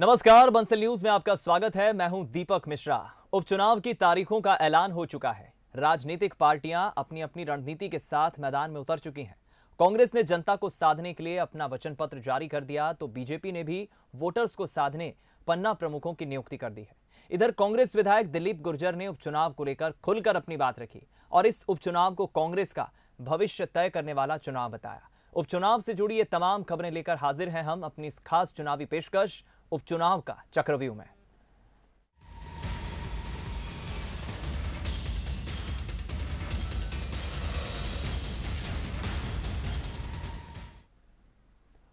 नमस्कार बंसल न्यूज में आपका स्वागत है मैं हूं दीपक मिश्रा उपचुनाव की तारीखों का ऐलान हो चुका है राजनीतिक पार्टियां अपनी अपनी रणनीति के साथ मैदान में उतर चुकी हैं कांग्रेस ने जनता को साधने के लिए अपना वचन पत्र जारी कर दिया तो बीजेपी ने भी वोटर्स को साधने पन्ना प्रमुखों की नियुक्ति कर दी है इधर कांग्रेस विधायक दिलीप गुर्जर ने उपचुनाव को लेकर खुलकर अपनी बात रखी और इस उपचुनाव को कांग्रेस का भविष्य तय करने वाला चुनाव बताया उपचुनाव से जुड़ी ये तमाम खबरें लेकर हाजिर हैं हम अपनी खास चुनावी पेशकश उपचुनाव का चक्रव्यूह में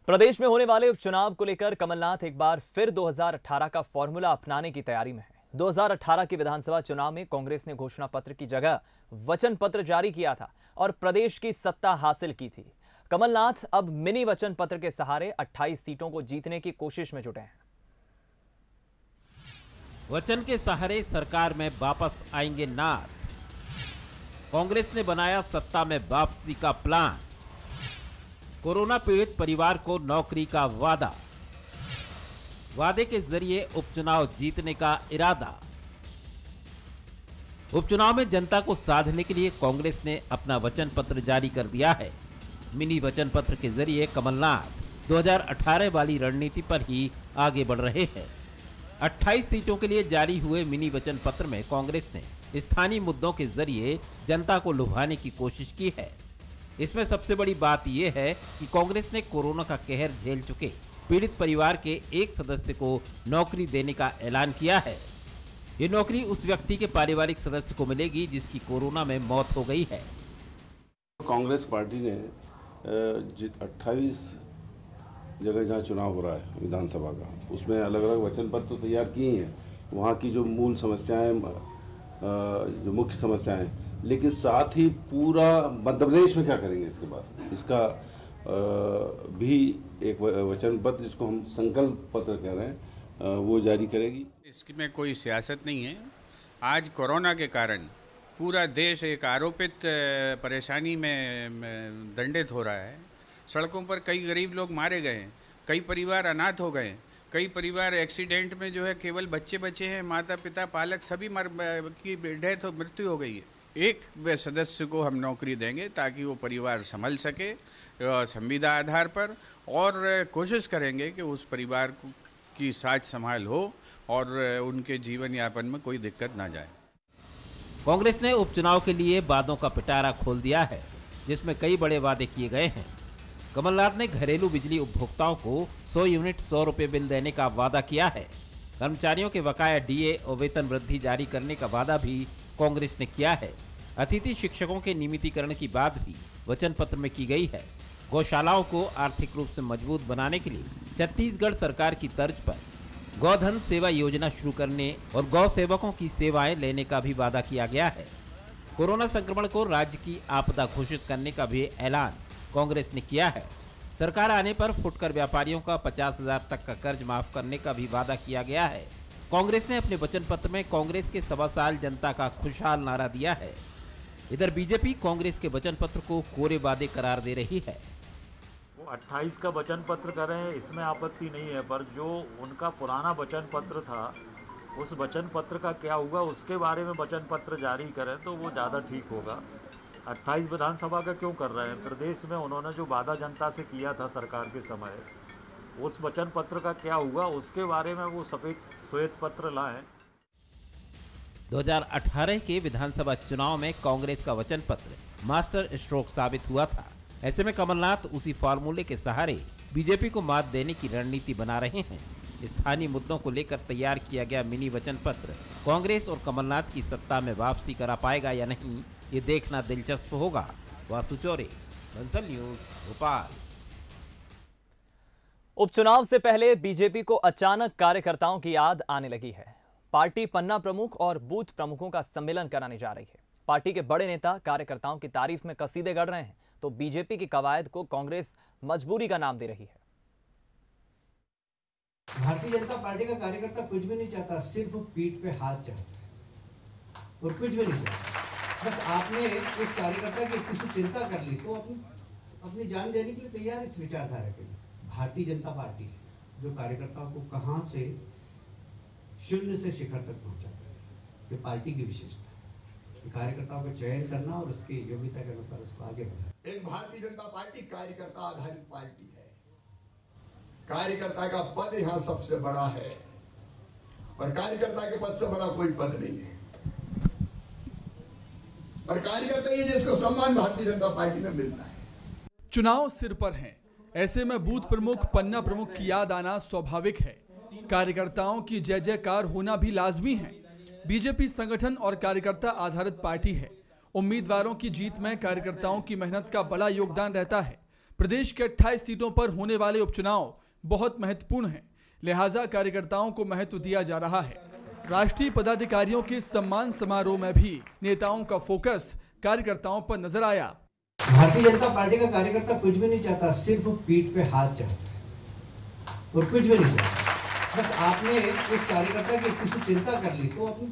प्रदेश में होने वाले उपचुनाव को लेकर कमलनाथ एक बार फिर 2018 का फॉर्मूला अपनाने की तैयारी में है 2018 के विधानसभा चुनाव में कांग्रेस ने घोषणा पत्र की जगह वचन पत्र जारी किया था और प्रदेश की सत्ता हासिल की थी कमलनाथ अब मिनी वचन पत्र के सहारे 28 सीटों को जीतने की कोशिश में जुटे हैं वचन के सहारे सरकार में वापस आएंगे नाथ कांग्रेस ने बनाया सत्ता में वापसी का प्लान कोरोना पीड़ित परिवार को नौकरी का वादा वादे के जरिए उपचुनाव जीतने का इरादा उपचुनाव में जनता को साधने के लिए कांग्रेस ने अपना वचन पत्र जारी कर दिया है मिनी वचन पत्र के जरिए कमलनाथ 2018 वाली रणनीति पर ही आगे बढ़ रहे हैं 28 सीटों के लिए जारी हुए मिनी वचन पत्र में कांग्रेस ने स्थानीय मुद्दों के जरिए जनता को लुभाने की कोशिश की है इसमें सबसे बड़ी बात यह है कि कांग्रेस ने कोरोना का कहर झेल चुके पीड़ित परिवार के एक सदस्य को नौकरी देने का ऐलान किया है ये नौकरी उस व्यक्ति के पारिवारिक सदस्य को मिलेगी जिसकी कोरोना में मौत हो गई है कांग्रेस पार्टी ने अट्ठाईस जगह जहाँ चुनाव हो रहा है विधानसभा का उसमें अलग अलग वचन पत्र तो तैयार किए हैं वहाँ की जो मूल समस्याएं जो मुख्य समस्याएं लेकिन साथ ही पूरा मध्य प्रदेश में क्या करेंगे इसके बाद इसका भी एक वचन पत्र जिसको हम संकल्प पत्र कह रहे हैं वो जारी करेगी इसमें कोई सियासत नहीं है आज कोरोना के कारण पूरा देश एक आरोपित परेशानी में दंडित हो रहा है सड़कों पर कई गरीब लोग मारे गए हैं कई परिवार अनाथ हो गए कई परिवार एक्सीडेंट में जो है केवल बच्चे बचे हैं माता पिता पालक सभी मर की डेथ हो मृत्यु हो गई है एक सदस्य को हम नौकरी देंगे ताकि वो परिवार संभल सके संविदा आधार पर और कोशिश करेंगे कि उस परिवार की साज संभाल हो और उनके जीवन यापन में कोई दिक्कत ना जाए कांग्रेस ने उपचुनाव के लिए वादों का पिटारा खोल दिया है जिसमें कई बड़े वादे किए गए हैं कमलनाथ ने घरेलू बिजली उपभोक्ताओं को 100 यूनिट सौ रुपये बिल देने का वादा किया है कर्मचारियों के बकाया डीए और वेतन वृद्धि जारी करने का वादा भी कांग्रेस ने किया है अतिथि शिक्षकों के नियमितीकरण की बात भी वचन पत्र में की गई है गौशालाओं को आर्थिक रूप से मजबूत बनाने के लिए छत्तीसगढ़ सरकार की तर्ज पर गौधन सेवा योजना शुरू करने और गौ सेवकों की सेवाएं लेने का भी वादा किया गया है कोरोना संक्रमण को राज्य की आपदा घोषित करने का भी ऐलान कांग्रेस ने किया है सरकार आने पर फुटकर व्यापारियों का पचास हजार तक का कर्ज माफ करने का भी वादा किया गया है कांग्रेस ने अपने वचन पत्र में कांग्रेस के सवा साल जनता का खुशहाल नारा दिया है इधर बीजेपी कांग्रेस के वचन पत्र को कोरे वादे करार दे रही है वो 28 का वचन पत्र कर रहे हैं इसमें आपत्ति नहीं है पर जो उनका पुराना वचन पत्र था उस वचन पत्र का क्या हुआ उसके बारे में वचन पत्र जारी करें तो वो ज़्यादा ठीक होगा अट्ठाईस विधानसभा का क्यों कर रहे हैं प्रदेश में उन्होंने जो वादा जनता से किया था सरकार के समय उस वचन पत्र का क्या हुआ उसके बारे में वो सफेद श्वेत पत्र लाए 2018 के विधानसभा चुनाव में कांग्रेस का वचन पत्र मास्टर स्ट्रोक साबित हुआ था ऐसे में कमलनाथ उसी फार्मूले के सहारे बीजेपी को मात देने की रणनीति बना रहे हैं स्थानीय मुद्दों को लेकर तैयार किया गया मिनी वचन पत्र कांग्रेस और कमलनाथ की सत्ता में वापसी करा पाएगा या नहीं ये देखना दिलचस्प होगा वासु चौरे बंसल न्यूज भोपाल उपचुनाव से पहले बीजेपी को अचानक कार्यकर्ताओं की याद आने लगी है पार्टी पन्ना प्रमुख और बूथ प्रमुखों का सम्मेलन कराने जा रही है पार्टी के बड़े नेता कार्यकर्ताओं की तारीफ में कसीदे गढ़ रहे हैं तो बीजेपी की कवायद को कांग्रेस मजबूरी का नाम दे रही है भारतीय जनता पार्टी का कार्यकर्ता कुछ भी नहीं चाहता सिर्फ पीठ पे हाथ चाहता और कुछ भी नहीं चाहता बस आपने उस कार्यकर्ता की स्थिति चिंता कर ली तो अपनी अपनी जान देने के लिए तैयार इस विचारधारा के लिए भारतीय जनता पार्टी जो कार्यकर्ताओं को कहाँ से शून्य से शिखर तक पहुँचाता है ये पार्टी की विशेषता कार्यकर्ताओं का चयन करना और उसकी योग्यता के अनुसार उसको आगे बढ़ाना एक भारतीय जनता पार्टी कार्यकर्ता आधारित पार्टी है कार्यकर्ता का पद यहाँ सबसे बड़ा है और कार्यकर्ता के पद से बड़ा कोई पद नहीं है और कार्यकर्ता ये जिसको सम्मान भारतीय जनता पार्टी में मिलता है चुनाव सिर पर है ऐसे में बूथ प्रमुख पन्ना प्रमुख की याद आना स्वाभाविक है कार्यकर्ताओं की जय जयकार होना भी लाजमी है बीजेपी संगठन और कार्यकर्ता आधारित पार्टी है उम्मीदवारों की जीत में कार्यकर्ताओं की मेहनत का बड़ा योगदान रहता है प्रदेश के 28 सीटों पर होने वाले उपचुनाव बहुत महत्वपूर्ण हैं लिहाजा कार्यकर्ताओं को महत्व दिया जा रहा है राष्ट्रीय पदाधिकारियों के सम्मान समारोह में भी नेताओं का फोकस कार्यकर्ताओं पर नजर आया भारतीय जनता पार्टी का कार्यकर्ता कुछ भी नहीं चाहता सिर्फ पीठ पे हाथ चाहता और कुछ भी नहीं चाहता बस आपने उस कार्यकर्ता की किसी चिंता कर ली तो अपनी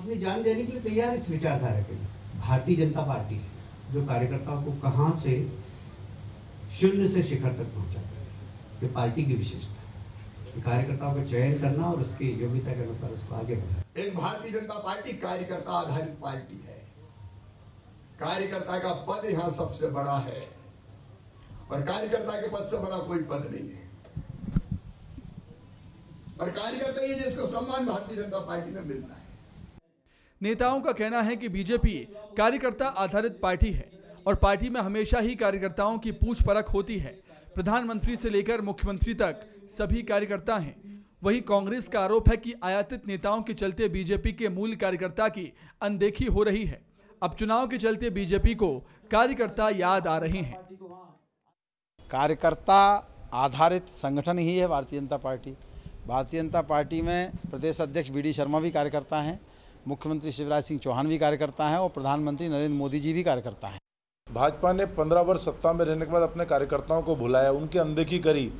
अपनी जान देने के लिए तैयार इस विचारधारा के लिए भारतीय जनता पार्टी जो कार्यकर्ताओं को कहाँ से शून्य से शिखर तक पहुँचा ये पार्टी की विशेषता कार्यकर्ताओं का चयन करना और उसकी योग्यता के अनुसार उसको आगे बढ़ाना एक भारतीय जनता पार्टी कार्यकर्ता आधारित पार्टी है कार्यकर्ता का पद यहाँ सबसे बड़ा है और कार्यकर्ता के पद से बड़ा कोई पद नहीं है और कार्यकर्ता ये जिसको सम्मान भारतीय जनता पार्टी में मिलता है नेताओं का कहना है कि बीजेपी कार्यकर्ता आधारित पार्टी है और पार्टी में हमेशा ही कार्यकर्ताओं की पूछ परख होती है प्रधानमंत्री से लेकर मुख्यमंत्री तक सभी कार्यकर्ता हैं वहीं कांग्रेस का आरोप है कि आयातित नेताओं के चलते बीजेपी के मूल कार्यकर्ता की अनदेखी हो रही है अब चुनाव के चलते बीजेपी को कार्यकर्ता याद आ रहे हैं कार्यकर्ता आधारित संगठन ही है भारतीय जनता पार्टी भारतीय जनता पार्टी में प्रदेश अध्यक्ष बी डी शर्मा भी कार्यकर्ता है मुख्यमंत्री शिवराज सिंह चौहान भी कार्यकर्ता है और प्रधानमंत्री नरेंद्र मोदी जी भी कार्यकर्ता है भाजपा ने पंद्रह वर्ष सत्ता में रहने के बाद अपने कार्यकर्ताओं को भुलाया उनकी अनदेखी करी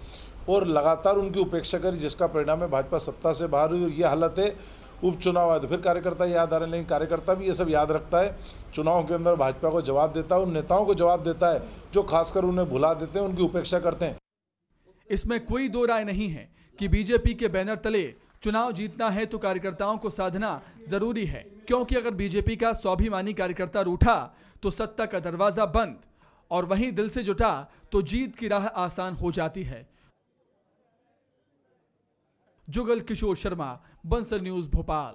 और लगातार उनकी उपेक्षा करी जिसका परिणाम है भाजपा सत्ता से बाहर हुई और ये हालत है उपचुनाव आए तो फिर कार्यकर्ता याद आ रहे लेकिन कार्यकर्ता भी ये सब याद रखता है चुनाव के अंदर भाजपा को जवाब देता है उन नेताओं को जवाब देता है जो खासकर उन्हें भुला देते हैं उनकी उपेक्षा करते हैं इसमें कोई दो राय नहीं है कि बीजेपी के बैनर तले चुनाव जीतना है तो कार्यकर्ताओं को साधना जरूरी है क्योंकि अगर बीजेपी का स्वाभिमानी कार्यकर्ता रूठा तो सत्ता का दरवाजा बंद और वहीं दिल से जुटा तो जीत की राह आसान हो जाती है जुगल किशोर शर्मा बंसल न्यूज भोपाल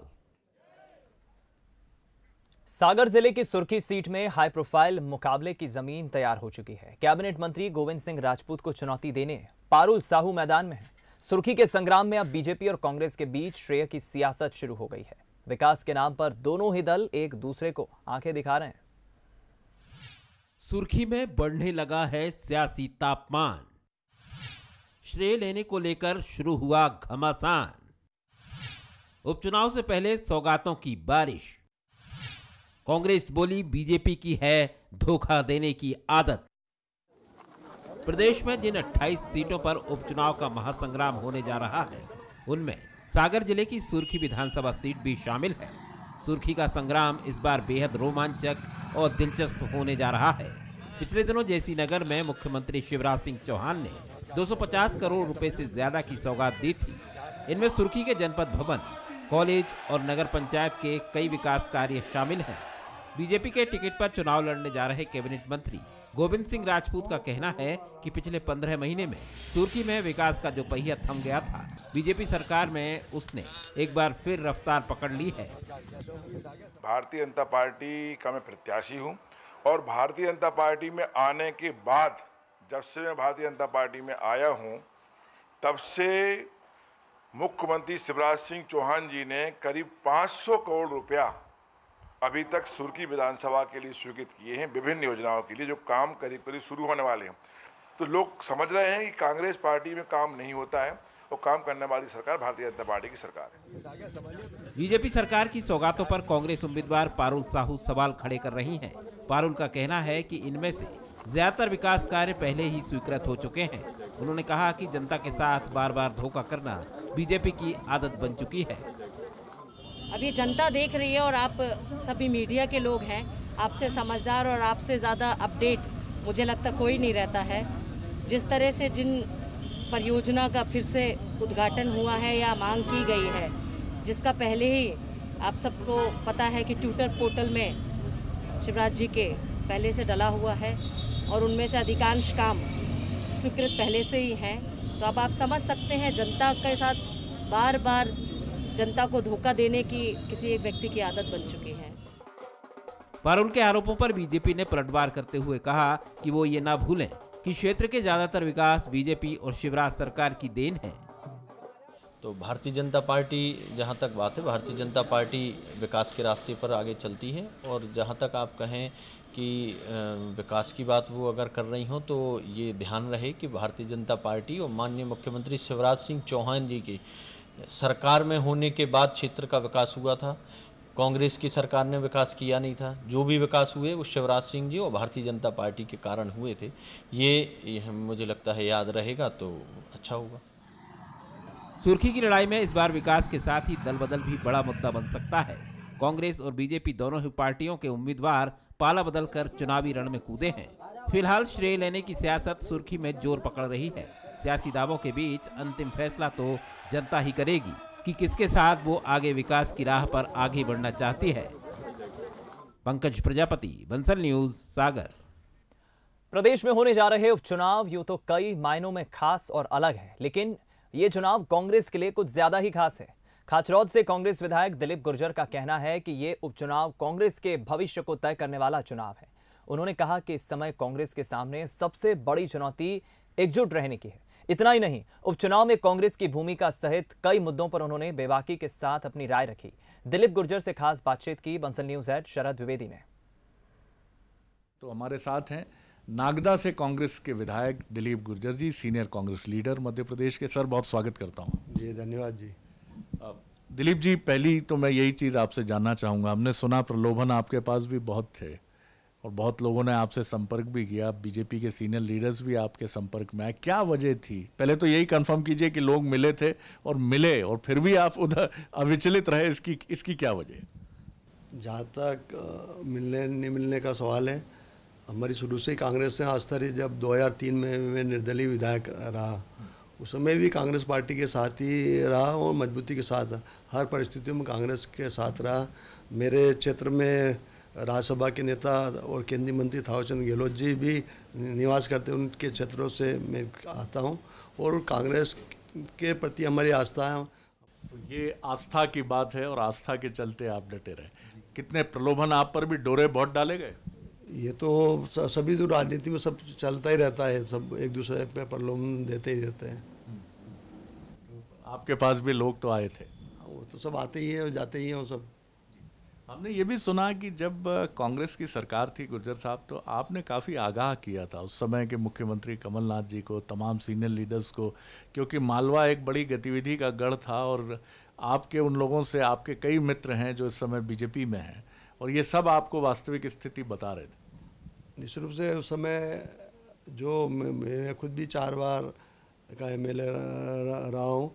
सागर जिले की सुर्खी सीट में हाई प्रोफाइल मुकाबले की जमीन तैयार हो चुकी है कैबिनेट मंत्री गोविंद सिंह राजपूत को चुनौती देने पारुल साहू मैदान में है सुर्खी के संग्राम में अब बीजेपी और कांग्रेस के बीच श्रेय की सियासत शुरू हो गई है विकास के नाम पर दोनों ही दल एक दूसरे को आंखें दिखा रहे हैं सुर्खी में बढ़ने लगा है सियासी तापमान श्रेय लेने को लेकर शुरू हुआ घमासान उपचुनाव से पहले सौगातों की बारिश कांग्रेस बोली बीजेपी की है धोखा देने की आदत प्रदेश में जिन 28 सीटों पर उपचुनाव का महासंग्राम होने जा रहा है उनमें सागर जिले की सुर्खी विधानसभा सीट भी शामिल है सुर्खी का संग्राम इस बार बेहद रोमांचक और दिलचस्प होने जा रहा है पिछले दिनों जयसी नगर में मुख्यमंत्री शिवराज सिंह चौहान ने 250 करोड़ रुपए से ज्यादा की सौगात दी थी इनमें सुर्खी के जनपद भवन कॉलेज और नगर पंचायत के कई विकास कार्य शामिल हैं बीजेपी के टिकट पर चुनाव लड़ने जा रहे कैबिनेट मंत्री गोविंद सिंह राजपूत का कहना है कि पिछले पंद्रह महीने में सुर्खी में विकास का जो पहिया थम गया था बीजेपी सरकार में उसने एक बार फिर रफ्तार पकड़ ली है भारतीय जनता पार्टी का मैं प्रत्याशी हूँ और भारतीय जनता पार्टी में आने के बाद जब से मैं भारतीय जनता पार्टी में आया हूं तब से मुख्यमंत्री शिवराज सिंह चौहान जी ने करीब 500 करोड़ रुपया अभी तक सुर्खी विधानसभा के लिए स्वीकृत किए हैं विभिन्न योजनाओं के लिए जो काम करीब करीब शुरू होने वाले हैं तो लोग समझ रहे हैं कि कांग्रेस पार्टी में काम नहीं होता है और काम करने वाली सरकार भारतीय जनता पार्टी की सरकार है बीजेपी सरकार की सौगातों पर कांग्रेस उम्मीदवार पारुल साहू सवाल खड़े कर रही है पारुल का कहना है की इनमें से ज्यादातर विकास कार्य पहले ही स्वीकृत हो चुके हैं उन्होंने कहा कि जनता के साथ बार बार धोखा करना बीजेपी की आदत बन चुकी है अब ये जनता देख रही है और आप सभी मीडिया के लोग हैं आपसे समझदार और आपसे ज़्यादा अपडेट मुझे लगता कोई नहीं रहता है जिस तरह से जिन परियोजना का फिर से उद्घाटन हुआ है या मांग की गई है जिसका पहले ही आप सबको पता है कि ट्विटर पोर्टल में शिवराज जी के पहले से डला हुआ है और उनमें से अधिकांश काम स्वीकृत पहले से ही हैं तो अब आप समझ सकते हैं जनता के साथ बार बार जनता को धोखा देने की किसी एक व्यक्ति की आदत बन चुकी है पर उनके आरोपों पर बीजेपी ने पलटवार करते हुए कहा कि वो ये ना भूलें कि क्षेत्र के ज्यादातर विकास बीजेपी और शिवराज सरकार की देन है तो भारतीय जनता पार्टी जहाँ तक बात है भारतीय जनता पार्टी विकास के रास्ते पर आगे चलती है और जहाँ तक आप कहें कि विकास की बात वो अगर कर रही हो तो ये ध्यान रहे कि भारतीय जनता पार्टी और माननीय मुख्यमंत्री शिवराज सिंह चौहान जी की सरकार में होने के बाद क्षेत्र का विकास हुआ था कांग्रेस की सरकार ने विकास किया नहीं था जो भी विकास हुए वो शिवराज सिंह जी और भारतीय जनता पार्टी के कारण हुए थे ये, ये मुझे लगता है याद रहेगा तो अच्छा होगा सुर्खी की लड़ाई में इस बार विकास के साथ ही दल बदल भी बड़ा मुद्दा बन सकता है कांग्रेस और बीजेपी दोनों ही पार्टियों के उम्मीदवार पाला बदल कर चुनावी रण में कूदे हैं फिलहाल श्रेय लेने की सियासत सुर्खी में जोर पकड़ रही है सियासी दावों के बीच अंतिम फैसला तो जनता ही करेगी कि किसके साथ वो आगे विकास की राह पर आगे बढ़ना चाहती है पंकज प्रजापति बंसल न्यूज सागर प्रदेश में होने जा रहे उपचुनाव यू तो कई मायनों में खास और अलग है लेकिन ये चुनाव कांग्रेस के लिए कुछ ज्यादा ही खास है खाचरौद से कांग्रेस विधायक दिलीप गुर्जर का कहना है कि ये उपचुनाव कांग्रेस के भविष्य को तय करने वाला चुनाव है उन्होंने कहा कि इस समय कांग्रेस के सामने सबसे बड़ी चुनौती एकजुट रहने की है इतना ही नहीं उपचुनाव में कांग्रेस की भूमिका सहित कई मुद्दों पर उन्होंने बेबाकी के साथ अपनी राय रखी दिलीप गुर्जर से खास बातचीत की बंसल न्यूज एट शरद द्विवेदी ने तो हमारे साथ हैं नागदा से कांग्रेस के विधायक दिलीप गुर्जर जी सीनियर कांग्रेस लीडर मध्य प्रदेश के सर बहुत स्वागत करता हूँ जी धन्यवाद जी दिलीप जी पहली तो मैं यही चीज़ आपसे जानना चाहूँगा हमने सुना प्रलोभन आपके पास भी बहुत थे और बहुत लोगों ने आपसे संपर्क भी किया बीजेपी के सीनियर लीडर्स भी आपके संपर्क में आए क्या वजह थी पहले तो यही कंफर्म कीजिए कि लोग मिले थे और मिले और फिर भी आप उधर अविचलित रहे इसकी इसकी क्या वजह जहाँ तक मिलने नहीं मिलने का सवाल है हमारी शुरू से ही कांग्रेस से आस्था रही जब 2003 में मैं निर्दलीय विधायक रहा उस समय भी कांग्रेस पार्टी के साथ ही रहा और मजबूती के साथ हर परिस्थितियों में कांग्रेस के साथ रहा मेरे क्षेत्र में राज्यसभा के नेता और केंद्रीय मंत्री थावरचंद गहलोत जी भी निवास करते हैं उनके क्षेत्रों से मैं आता हूँ और कांग्रेस के प्रति हमारी आस्था है तो ये आस्था की बात है और आस्था के चलते आप डटे रहे कितने प्रलोभन आप पर भी डोरे बहुत डाले गए ये तो सभी तो राजनीति में सब चलता ही रहता है सब एक दूसरे पे प्रलोभन देते ही रहते हैं तो आपके पास भी लोग तो आए थे हाँ, वो तो सब आते ही हैं और जाते ही हैं वो सब हमने ये भी सुना कि जब कांग्रेस की सरकार थी गुर्जर साहब तो आपने काफ़ी आगाह किया था उस समय के मुख्यमंत्री कमलनाथ जी को तमाम सीनियर लीडर्स को क्योंकि मालवा एक बड़ी गतिविधि का गढ़ था और आपके उन लोगों से आपके कई मित्र हैं जो इस समय बीजेपी में हैं और ये सब आपको वास्तविक स्थिति बता रहे थे निश्चित रूप से उस समय जो मैं खुद भी चार बार का एम एल रहा हूँ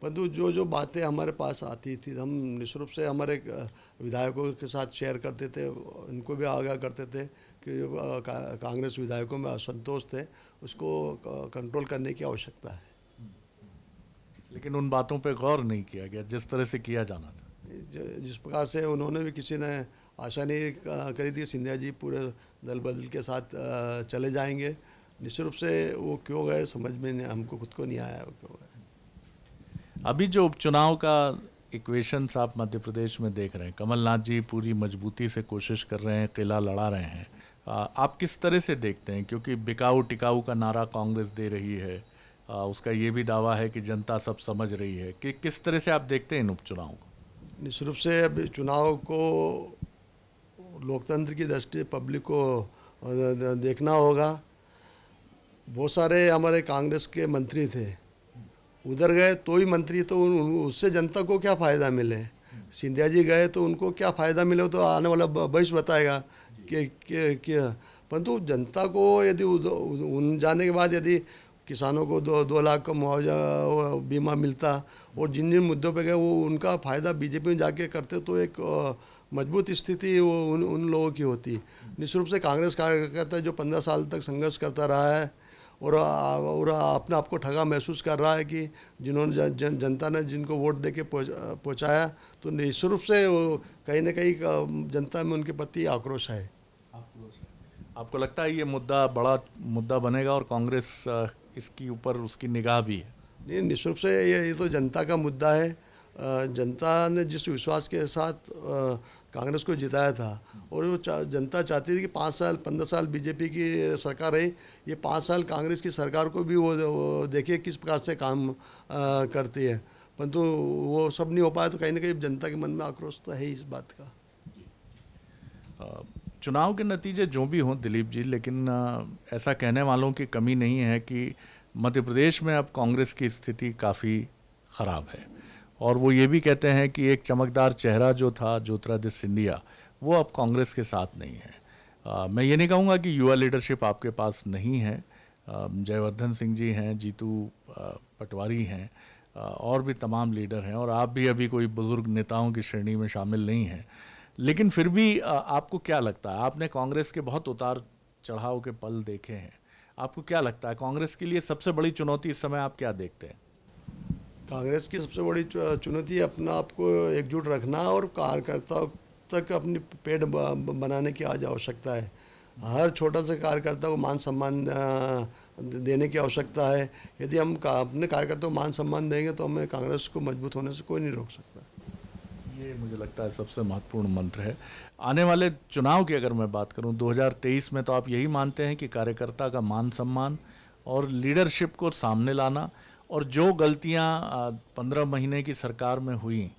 परंतु जो जो बातें हमारे पास आती थी हम निश्चित रूप से हमारे विधायकों के साथ शेयर करते थे उनको भी आगाह करते थे कि कांग्रेस विधायकों में असंतोष थे उसको कंट्रोल करने की आवश्यकता है लेकिन उन बातों पर गौर नहीं किया गया जिस तरह से किया जाना था जिस प्रकार से उन्होंने भी किसी ने आशा नहीं करी थी सिंधिया जी पूरे दल बदल के साथ चले जाएंगे निश्चित रूप से वो क्यों गए समझ में हमको खुद को नहीं आया वो क्यों गए अभी जो उपचुनाव का इक्वेशन आप मध्य प्रदेश में देख रहे हैं कमलनाथ जी पूरी मजबूती से कोशिश कर रहे हैं किला लड़ा रहे हैं आप किस तरह से देखते हैं क्योंकि बिकाऊ टिकाऊ का नारा कांग्रेस दे रही है उसका ये भी दावा है कि जनता सब समझ रही है कि किस तरह से आप देखते हैं इन उपचुनाव को निश्चित रूप से अब चुनाव को लोकतंत्र की दृष्टि पब्लिक को देखना होगा बहुत सारे हमारे कांग्रेस के मंत्री थे उधर गए तो ही मंत्री तो उससे जनता को क्या फ़ायदा मिले सिंधिया जी गए तो उनको क्या फ़ायदा मिले तो आने वाला भविष्य बताएगा कि, क्या परंतु जनता को यदि उन जाने के बाद यदि किसानों को दो दो लाख का मुआवजा बीमा मिलता और जिन जिन मुद्दों पे गए वो उनका फ़ायदा बीजेपी में जाके करते तो एक मजबूत स्थिति वो उन उन लोगों की होती है निश्चित रूप से कांग्रेस कार्यकर्ता जो पंद्रह साल तक संघर्ष करता रहा है और और अपने आप को ठगा महसूस कर रहा है कि जिन्होंने जन, जनता ने जिनको वोट दे के पहुँचाया तो निश्चित रूप से कहीं ना कहीं जनता में उनके प्रति आक्रोश है आपको लगता है ये मुद्दा बड़ा मुद्दा बनेगा और कांग्रेस इसकी ऊपर उसकी निगाह भी है नहीं निश्चित रूप से ये ये तो जनता का मुद्दा है जनता ने जिस विश्वास के साथ कांग्रेस को जिताया था और वो चा, जनता चाहती थी कि पाँच साल पंद्रह साल बीजेपी की सरकार रही ये पाँच साल कांग्रेस की सरकार को भी वो, वो देखिए किस प्रकार से काम आ, करती है परंतु वो सब नहीं हो पाया तो कहीं ना कहीं जनता के मन में आक्रोश तो है इस बात का चुनाव के नतीजे जो भी हों दिलीप जी लेकिन ऐसा कहने वालों की कमी नहीं है कि मध्य प्रदेश में अब कांग्रेस की स्थिति काफ़ी ख़राब है और वो ये भी कहते हैं कि एक चमकदार चेहरा जो था ज्योतिरादित्य सिंधिया वो अब कांग्रेस के साथ नहीं है आ, मैं ये नहीं कहूँगा कि युवा लीडरशिप आपके पास नहीं है जयवर्धन सिंह जी हैं जीतू पटवारी हैं और भी तमाम लीडर हैं और आप भी अभी कोई बुज़ुर्ग नेताओं की श्रेणी में शामिल नहीं हैं लेकिन फिर भी आपको क्या लगता है आपने कांग्रेस के बहुत उतार चढ़ाव के पल देखे हैं आपको क्या लगता है कांग्रेस के लिए सबसे बड़ी चुनौती इस समय आप क्या देखते हैं कांग्रेस की सबसे बड़ी चुनौती है अपना आपको एकजुट रखना और कार्यकर्ताओं तक अपनी पेट बनाने की आज आवश्यकता है हर छोटा सा कार्यकर्ता को मान सम्मान देने की आवश्यकता है यदि हम का, अपने कार्यकर्ता को मान सम्मान देंगे तो हमें कांग्रेस को मजबूत होने से कोई नहीं रोक सकता ये मुझे लगता है सबसे महत्वपूर्ण मंत्र है आने वाले चुनाव की अगर मैं बात करूँ दो में तो आप यही मानते हैं कि कार्यकर्ता का मान सम्मान और लीडरशिप को सामने लाना और जो गलतियां पंद्रह महीने की सरकार में हुई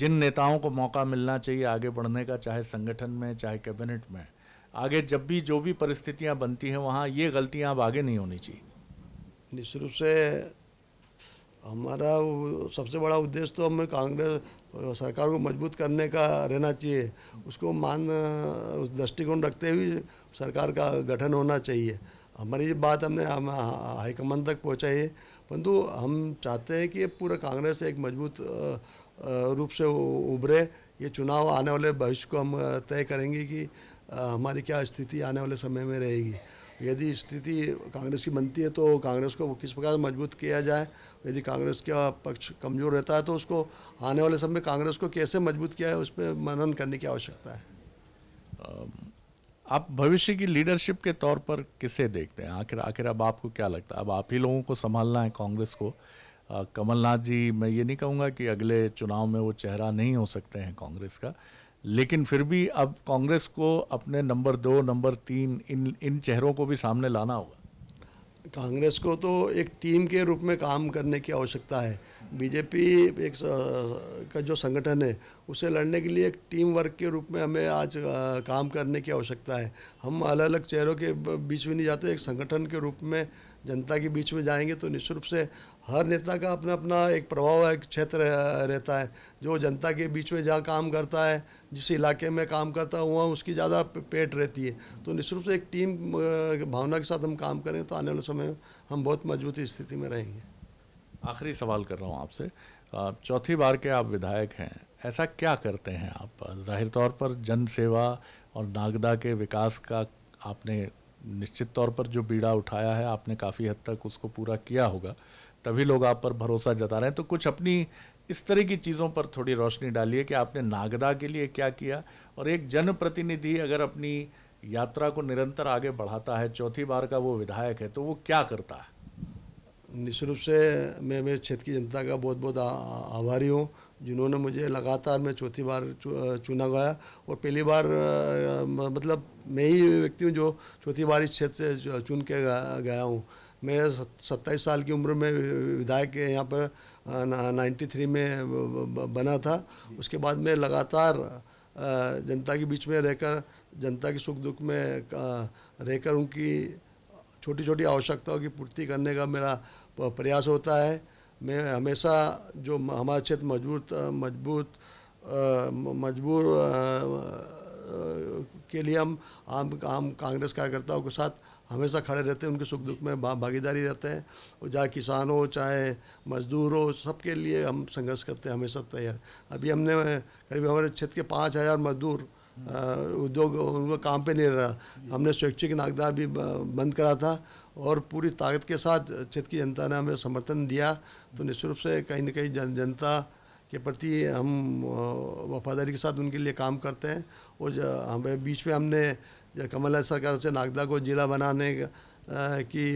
जिन नेताओं को मौका मिलना चाहिए आगे बढ़ने का चाहे संगठन में चाहे कैबिनेट में आगे जब भी जो भी परिस्थितियां बनती हैं वहाँ ये गलतियां अब आगे नहीं होनी चाहिए निश्चित रूप से हमारा सबसे बड़ा उद्देश्य तो हमें कांग्रेस सरकार को मजबूत करने का रहना चाहिए उसको मान उस दृष्टिकोण रखते हुए सरकार का गठन होना चाहिए हमारी बात हमने हम हाईकमान तक पहुँचाई परंतु हम चाहते हैं कि पूरा कांग्रेस एक मजबूत रूप से उभरे ये चुनाव आने वाले भविष्य को हम तय करेंगे कि हमारी क्या स्थिति आने वाले समय में रहेगी यदि स्थिति कांग्रेस की बनती है तो कांग्रेस को किस प्रकार से मजबूत किया जाए यदि कांग्रेस का पक्ष कमजोर रहता है तो उसको आने वाले समय में कांग्रेस को कैसे मजबूत किया है उस पर मनन करने की आवश्यकता है आप भविष्य की लीडरशिप के तौर पर किसे देखते हैं आखिर आखिर अब आपको क्या लगता है अब आप ही लोगों को संभालना है कांग्रेस को कमलनाथ जी मैं ये नहीं कहूँगा कि अगले चुनाव में वो चेहरा नहीं हो सकते हैं कांग्रेस का लेकिन फिर भी अब कांग्रेस को अपने नंबर दो नंबर तीन इन इन चेहरों को भी सामने लाना होगा कांग्रेस को तो एक टीम के रूप में काम करने की आवश्यकता है बीजेपी एक का जो संगठन है उसे लड़ने के लिए एक टीम वर्क के रूप में हमें आज काम करने की आवश्यकता है हम अलग अलग चेहरों के बीच भी नहीं जाते एक संगठन के रूप में जनता के बीच में जाएंगे तो निश्चित रूप से हर नेता का अपना अपना एक प्रभाव एक क्षेत्र रहता है जो जनता के बीच में जहाँ काम करता है जिस इलाके में काम करता है वहाँ उसकी ज़्यादा पेट रहती है तो निश्चित रूप से एक टीम भावना के साथ हम काम करें तो आने वाले समय में हम बहुत मजबूत स्थिति में रहेंगे आखिरी सवाल कर रहा हूँ आपसे चौथी बार के आप विधायक हैं ऐसा क्या करते हैं आप जाहिर तौर पर जन सेवा और नागदा के विकास का आपने निश्चित तौर पर जो बीड़ा उठाया है आपने काफ़ी हद तक उसको पूरा किया होगा तभी लोग आप पर भरोसा जता रहे हैं तो कुछ अपनी इस तरह की चीज़ों पर थोड़ी रोशनी डालिए कि आपने नागदा के लिए क्या किया और एक जनप्रतिनिधि अगर अपनी यात्रा को निरंतर आगे बढ़ाता है चौथी बार का वो विधायक है तो वो क्या करता है निश्चित रूप से मैं मेरे क्षेत्र की जनता का बहुत बहुत आभारी हूँ जिन्होंने मुझे लगातार मैं चौथी बार चुना गया और पहली बार मतलब मैं ही व्यक्ति हूँ जो चौथी बार इस क्षेत्र से चुन के गया हूँ मैं सत्ताईस साल की उम्र में विधायक के यहाँ पर नाइन्टी थ्री में बना था उसके बाद मैं लगातार जनता के बीच में रहकर जनता के सुख दुख में रहकर उनकी छोटी छोटी आवश्यकताओं की पूर्ति करने का मेरा प्रयास होता है में हमेशा जो हमारा क्षेत्र मजबूत मजबूत मजबूर के लिए हम आम आम कांग्रेस कार्यकर्ताओं के साथ हमेशा खड़े रहते हैं उनके सुख दुख में भागीदारी रहते हैं और चाहे किसान हो चाहे मजदूर हो सबके लिए हम संघर्ष करते हैं हमेशा तैयार अभी हमने करीब हमारे क्षेत्र के पाँच हज़ार मजदूर उद्योग उनका काम पे नहीं रहा हमने स्वैच्छिक नागदा भी बंद करा था और पूरी ताकत के साथ क्षेत्र की जनता ने हमें समर्थन दिया तो निश्चित रूप से कहीं ना कहीं जन जनता के प्रति हम वफादारी के साथ उनके लिए काम करते हैं और हमें बीच में हमने कमलनाथ सरकार से नागदा को जिला बनाने की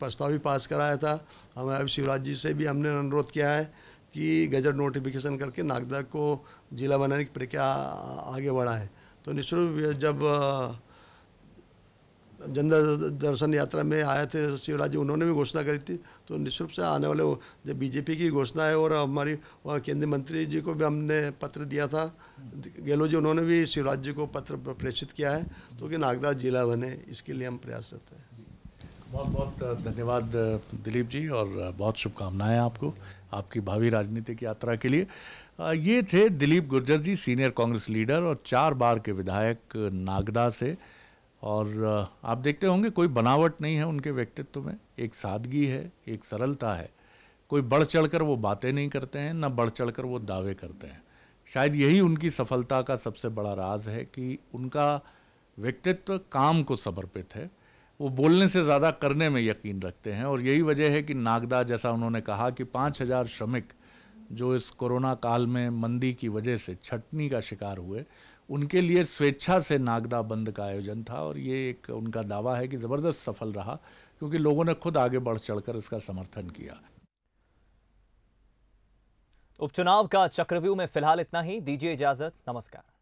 प्रस्ताव भी पास कराया था हमें अब शिवराज जी से भी हमने अनुरोध किया है कि गजट नोटिफिकेशन करके नागदा को जिला बनाने की प्रक्रिया आगे बढ़ाएँ तो निश्चित रूप जब जनता दर्शन यात्रा में आए थे शिवराज जी उन्होंने भी घोषणा करी थी तो निश्चित रूप से आने वाले जब बीजेपी की घोषणा है और हमारी केंद्रीय मंत्री जी को भी हमने पत्र दिया था गहलोत जी उन्होंने भी शिवराज जी को पत्र प्रेषित किया है तो कि नागदा जिला बने इसके लिए हम प्रयासरत हैं बहुत बहुत धन्यवाद दिलीप जी और बहुत शुभकामनाएं आपको आपकी भावी राजनीतिक यात्रा के लिए ये थे दिलीप गुर्जर जी सीनियर कांग्रेस लीडर और चार बार के विधायक नागदा से और आप देखते होंगे कोई बनावट नहीं है उनके व्यक्तित्व में एक सादगी है एक सरलता है कोई बढ़ चढ़ कर वो बातें नहीं करते हैं ना बढ़ चढ़ कर वो दावे करते हैं शायद यही उनकी सफलता का सबसे बड़ा राज है कि उनका व्यक्तित्व काम को समर्पित है वो बोलने से ज़्यादा करने में यकीन रखते हैं और यही वजह है कि नागदा जैसा उन्होंने कहा कि पाँच हज़ार श्रमिक जो इस कोरोना काल में मंदी की वजह से छटनी का शिकार हुए उनके लिए स्वेच्छा से नागदा बंद का आयोजन था और ये एक उनका दावा है कि ज़बरदस्त सफल रहा क्योंकि लोगों ने खुद आगे बढ़ चढ़कर इसका समर्थन किया उपचुनाव का चक्रव्यूह में फिलहाल इतना ही दीजिए इजाज़त नमस्कार